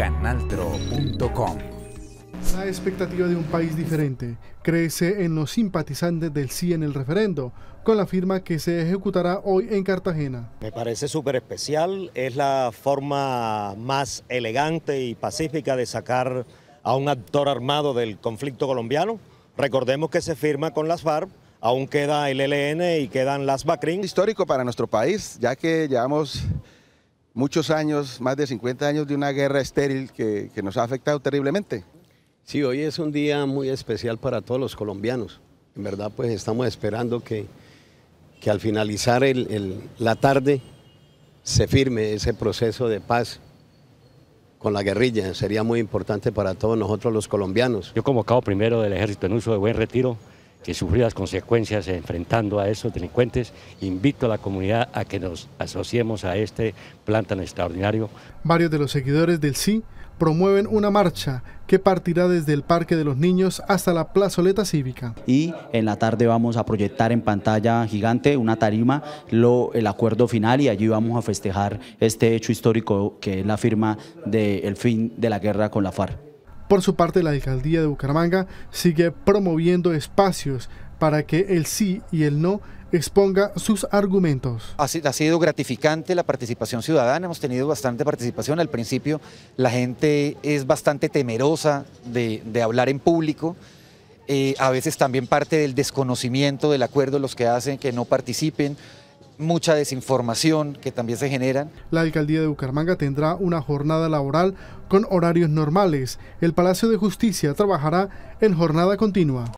canaltro.com. La expectativa de un país diferente crece en los simpatizantes del sí en el referendo, con la firma que se ejecutará hoy en Cartagena. Me parece súper especial, es la forma más elegante y pacífica de sacar a un actor armado del conflicto colombiano. Recordemos que se firma con las FARC, aún queda el e L.N. y quedan las BACRIN. Histórico para nuestro país, ya que llevamos muchos años, más de 50 años de una guerra estéril que, nos ha afectado terriblemente. Sí, hoy es un día muy especial para todos los colombianos. En verdad, pues estamos esperando que, que al finalizar la tarde se firme ese proceso de paz con la guerrilla. Sería muy importante para todos nosotros los colombianos. Yo como cabo primero del ejército en uso de buen retiro, que sufrió las consecuencias enfrentando a esos delincuentes, invito a la comunidad a que nos asociemos a este plan tan extraordinario. Varios de los seguidores del sí promueven una marcha que partirá desde el Parque de los Niños hasta la plazoleta cívica. Y en la tarde vamos a proyectar en pantalla gigante una tarima, lo, el acuerdo final y allí vamos a festejar este hecho histórico que es la firma del fin de la guerra con la FARC. Por su parte, la alcaldía de Bucaramanga sigue promoviendo espacios para que el sí y el no exponga sus argumentos. Ha, sido gratificante la participación ciudadana, hemos tenido bastante participación. Al principio la gente es bastante temerosa de, hablar en público. Eh, a veces también parte del desconocimiento del acuerdo los que hacen que no participen mucha desinformación que también se generan. La alcaldía de Bucaramanga tendrá una jornada laboral con horarios normales. El Palacio de Justicia trabajará en jornada continua.